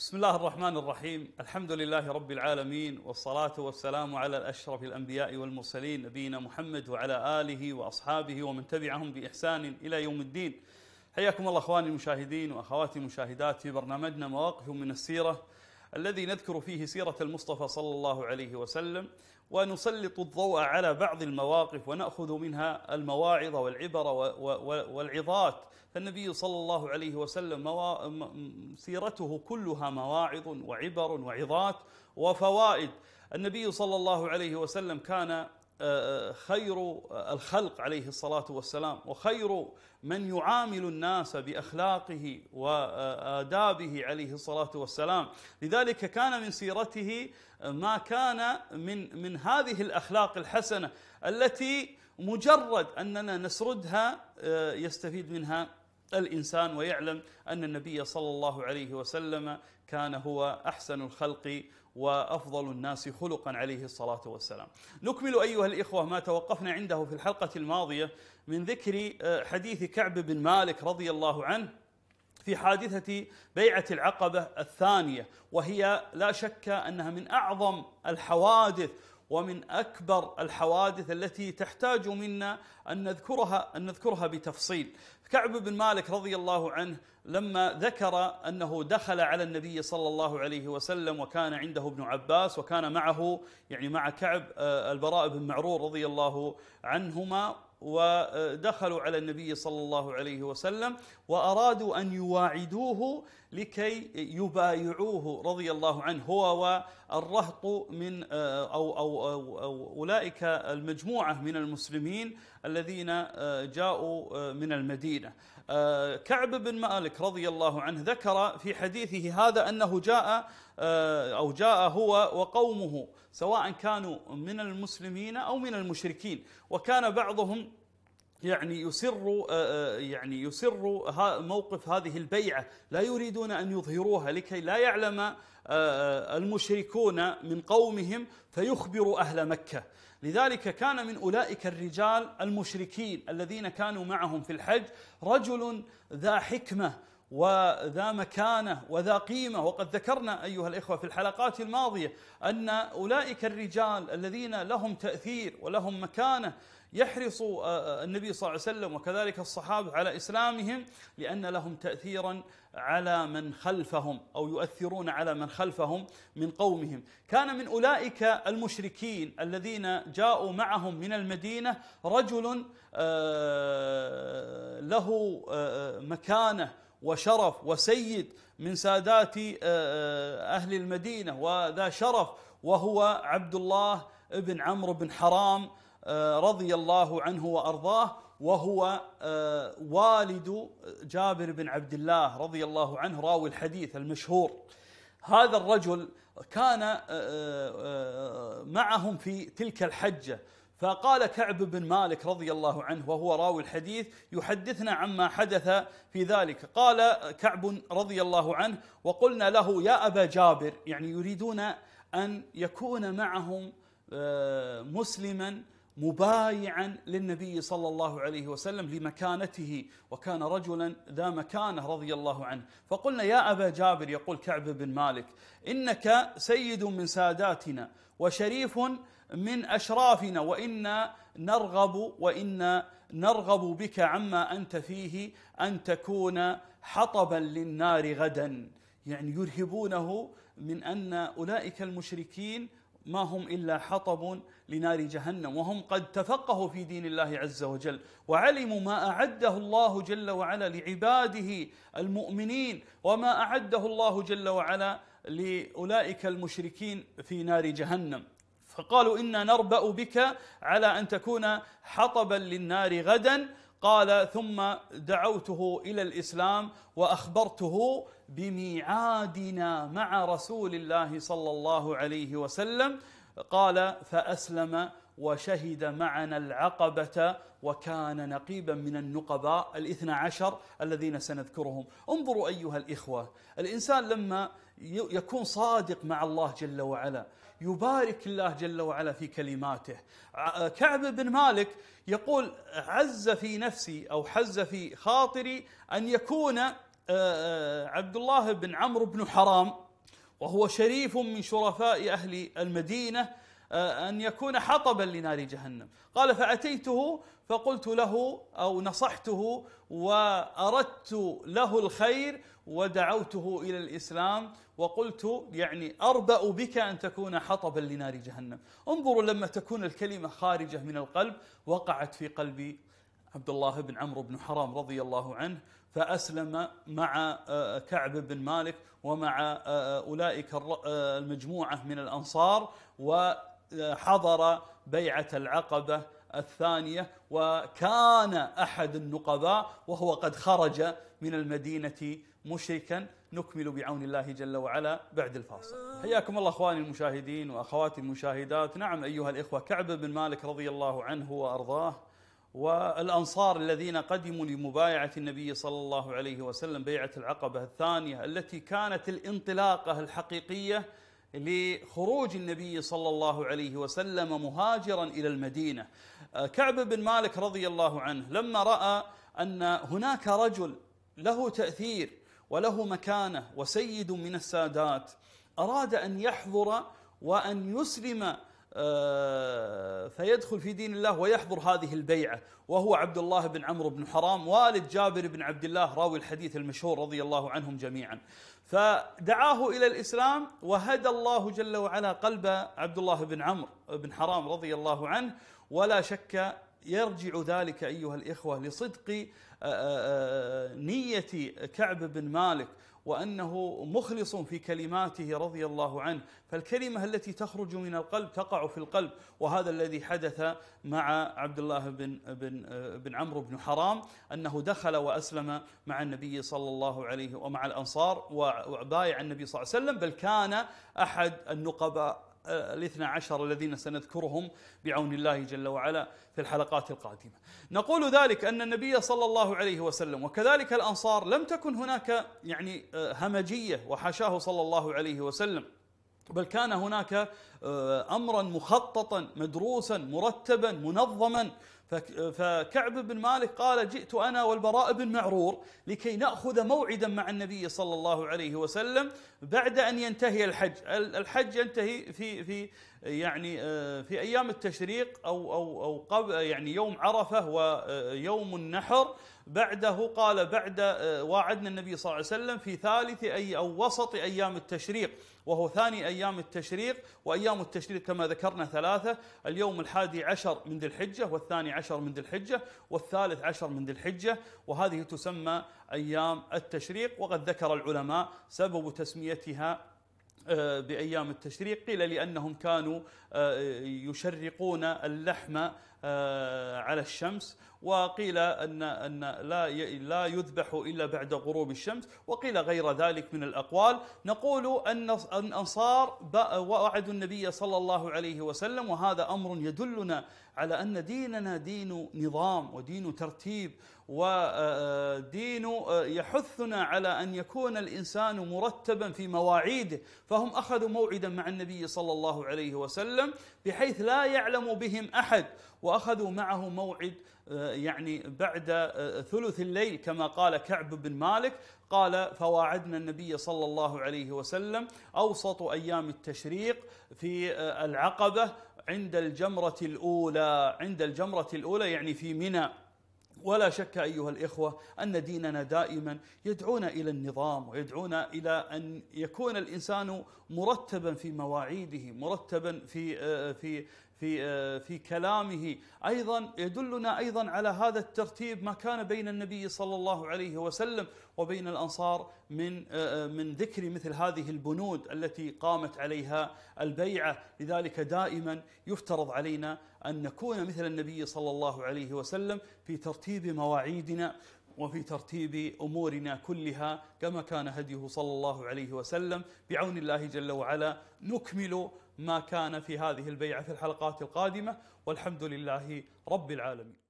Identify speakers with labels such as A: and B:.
A: بسم الله الرحمن الرحيم الحمد لله رب العالمين والصلاة والسلام على الأشرف الأنبياء والمرسلين نبينا محمد وعلى آله وأصحابه ومن تبعهم بإحسان إلى يوم الدين حياكم الله أخواني المشاهدين وأخواتي المشاهدات في برنامجنا مواقف من السيرة الذي نذكر فيه سيرة المصطفى صلى الله عليه وسلم ونسلط الضوء على بعض المواقف ونأخذ منها المواعظ والعبر والعظات فالنبي صلى الله عليه وسلم سيرته كلها مواعظ وعبر وعظات وفوائد النبي صلى الله عليه وسلم كان آه، آه، خير آه، الخلق عليه الصلاه والسلام وخير من يعامل الناس باخلاقه وادابه عليه الصلاه والسلام، لذلك كان من سيرته ما كان من من هذه الاخلاق الحسنه التي مجرد اننا نسردها يستفيد منها الإنسان ويعلم أن النبي صلى الله عليه وسلم كان هو أحسن الخلق وأفضل الناس خلقا عليه الصلاة والسلام نكمل أيها الإخوة ما توقفنا عنده في الحلقة الماضية من ذكر آه، حديث كعب بن مالك رضي الله عنه في حادثة بيعة العقبة الثانية وهي لا شك أنها من أعظم الحوادث ومن اكبر الحوادث التي تحتاج منا ان نذكرها ان نذكرها بتفصيل. كعب بن مالك رضي الله عنه لما ذكر انه دخل على النبي صلى الله عليه وسلم وكان عنده ابن عباس وكان معه يعني مع كعب آه، البراء بن معرور رضي الله عنهما ودخلوا على النبي صلى الله عليه وسلم وارادوا ان يواعدوه لكي يبايعوه رضي الله عنه هو والرهط من آه، أو, أو, أو, أو أولئك المجموعة من المسلمين الذين آه، جاءوا آه، من المدينة كعب بن مالك رضي الله عنه ذكر في حديثه هذا أنه جاء أو جاء هو وقومه سواء كانوا من المسلمين أو من المشركين وكان بعضهم يعني يسر آه، آه، يعني يسر موقف هذه البيعه، لا يريدون ان يظهروها لكي لا يعلم آه، المشركون من قومهم فيخبروا اهل مكه، لذلك كان من اولئك الرجال المشركين الذين كانوا معهم في الحج رجل ذا حكمه وذا مكانه وذا قيمه وقد ذكرنا ايها الاخوه في الحلقات الماضيه ان اولئك الرجال الذين لهم تاثير ولهم مكانه يحرص آه، آه، النبي صلى الله عليه وسلم وكذلك الصحابة على إسلامهم لأن لهم تأثيرا على من خلفهم أو يؤثرون على من خلفهم من قومهم كان من أولئك المشركين الذين جاءوا معهم من المدينة رجل آه، له مكانه وشرف وسيد من سادات أهل المدينة وذا شرف وهو عبد الله بن عمرو بن حرام آه، رضي الله عنه وارضاه وهو آه، والد جابر بن عبد الله رضي الله عنه راوي الحديث المشهور هذا الرجل كان آه، معهم في تلك الحجه فقال كعب بن مالك رضي الله عنه وهو راوي الحديث يحدثنا عما حدث في ذلك قال كعب رضي الله عنه وقلنا له يا ابا جابر يعني يريدون ان يكون معهم مسلما مبايعا للنبي صلى الله عليه وسلم لمكانته وكان رجلا ذا مكانه رضي الله عنه فقلنا يا ابا جابر يقول كعب بن مالك انك سيد من ساداتنا وشريف من اشرافنا وانا نرغب وانا نرغب بك عما انت فيه ان تكون حطبا للنار غدا يعني يرهبونه من ان اولئك المشركين ما هم الا حطب لنار جهنم وهم قد تفقهوا في دين الله عز وجل وعلموا ما اعده الله جل وعلا لعباده المؤمنين وما اعده الله جل وعلا لاولئك المشركين في نار جهنم فقالوا انا نربا بك على ان تكون حطبا للنار غدا قال ثم دعوته الى الاسلام واخبرته بميعادنا مع رسول الله صلى الله عليه وسلم قال فأسلم وشهد معنا العقبة وكان نقيبا من النقباء الاثنى عشر الذين سنذكرهم انظروا أيها الإخوة الإنسان لما يكون صادق مع الله جل وعلا يبارك الله جل وعلا في كلماته كعب بن مالك يقول عز في نفسي أو حز في خاطري أن يكون آه، آه، عبد الله بن عمرو بن حرام وهو شريف من شرفاء أهل المدينة آه، أن يكون حطبا لنار جهنم قال فأتيته فقلت له أو نصحته وأردت له الخير ودعوته إلى الإسلام وقلت يعني أربأ بك أن تكون حطبا لنار جهنم انظروا لما تكون الكلمة خارجة من القلب وقعت في قلب عبد الله بن عمرو بن حرام رضي الله عنه فأسلم مع آه، كعب بن مالك ومع آه، أولئك آه، المجموعة من الأنصار وحضر بيعة العقبة الثانية وكان أحد النقباء وهو قد خرج من المدينة مشركا نكمل بعون الله جل وعلا بعد الفاصل حياكم الله أخواني المشاهدين وأخواتي المشاهدات نعم أيها الإخوة كعب بن مالك رضي الله عنه وأرضاه والأنصار الذين قدموا لمبايعة النبي صلى الله عليه وسلم بيعة العقبة الثانية التي كانت الانطلاقة الحقيقية لخروج النبي صلى الله عليه وسلم مهاجرا إلى المدينة آه، كعب بن مالك رضي الله عنه لما رأى أن هناك رجل له تأثير وله مكانة وسيد من السادات أراد أن يحضر وأن يسلم آه، فيدخل في دين الله ويحضر هذه البيعة وهو عبد الله بن عمرو بن حرام والد جابر بن عبد الله راوي الحديث المشهور رضي الله عنهم جميعا فدعاه إلى الإسلام وهدى الله جل وعلا قلب عبد الله بن عمرو بن حرام رضي الله عنه ولا شك يرجع ذلك أيها الإخوة لصدق آه، آه، آه، نية كعب بن مالك وأنه مخلص في كلماته رضي الله عنه فالكلمة التي تخرج من القلب تقع في القلب وهذا الذي حدث مع عبد الله بن, بن, بن عمرو بن حرام أنه دخل وأسلم مع النبي صلى الله عليه ومع الأنصار وبايع النبي صلى الله عليه وسلم بل كان أحد النقباء الاثنى عشر الذين سنذكرهم بعون الله جل وعلا في الحلقات القادمة نقول ذلك أن النبي صلى الله عليه وسلم وكذلك الأنصار لم تكن هناك يعني آه، همجية وحاشاه صلى الله عليه وسلم بل كان هناك آه، امرا مخططا مدروسا مرتبا منظما فكعب بن مالك قال جئت انا والبراء بن معرور لكي ناخذ موعدا مع النبي صلى الله عليه وسلم بعد ان ينتهي الحج، الحج ينتهي في في يعني آه، في ايام التشريق او او او قبل يعني يوم عرفه ويوم آه، النحر بعده قال بعد آه، واعدنا النبي صلى الله عليه وسلم في ثالث اي او وسط ايام التشريق وهو ثاني ايام التشريق وايام التشريق كما ذكرنا ثلاثه اليوم الحادي عشر من ذي الحجه والثاني عشر من ذي الحجة والثالث عشر من ذي الحجة وهذه تسمى أيام التشريق وقد ذكر العلماء سبب تسميتها آه، بايام التشريق قيل لانهم كانوا آه، يشرقون اللحم آه، على الشمس وقيل ان ان لا لا يذبح الا بعد غروب الشمس وقيل غير ذلك من الاقوال نقول ان الانصار وعدوا النبي صلى الله عليه وسلم وهذا امر يدلنا على ان ديننا دين نظام ودين ترتيب ودين آه، آه، يحثنا على ان يكون الانسان مرتبا في مواعيده فهم اخذوا موعدا مع النبي صلى الله عليه وسلم بحيث لا يعلم بهم احد واخذوا معه موعد آه، يعني بعد آه، ثلث الليل كما قال كعب بن مالك قال فواعدنا النبي صلى الله عليه وسلم اوسط ايام التشريق في آه، العقبه عند الجمره الاولى عند الجمره الاولى يعني في منى ولا شك ايها الاخوه ان ديننا دائما يدعونا الى النظام ويدعونا الى ان يكون الانسان مرتبا في مواعيده، مرتبا في في في آه، في كلامه ايضا يدلنا ايضا على هذا الترتيب ما كان بين النبي صلى الله عليه وسلم وبين الانصار من آه، آه، من ذكر مثل هذه البنود التي قامت عليها البيعه لذلك دائما يفترض علينا ان نكون مثل النبي صلى الله عليه وسلم في ترتيب مواعيدنا وفي ترتيب امورنا كلها كما كان هديه صلى الله عليه وسلم بعون الله جل وعلا نكمل ما كان في هذه البيعه في الحلقات القادمه والحمد لله رب العالمين